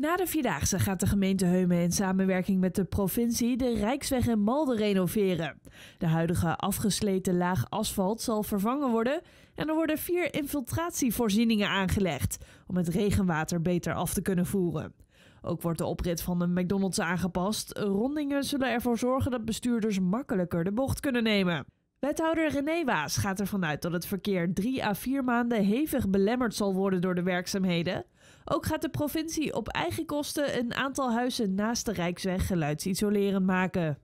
Na de Vierdaagse gaat de gemeente Heumen in samenwerking met de provincie de Rijksweg in Malden renoveren. De huidige afgesleten laag asfalt zal vervangen worden en er worden vier infiltratievoorzieningen aangelegd om het regenwater beter af te kunnen voeren. Ook wordt de oprit van de McDonald's aangepast. Rondingen zullen ervoor zorgen dat bestuurders makkelijker de bocht kunnen nemen. Wethouder René Waas gaat ervan uit dat het verkeer drie à vier maanden hevig belemmerd zal worden door de werkzaamheden. Ook gaat de provincie op eigen kosten een aantal huizen naast de Rijksweg geluidsisolerend maken.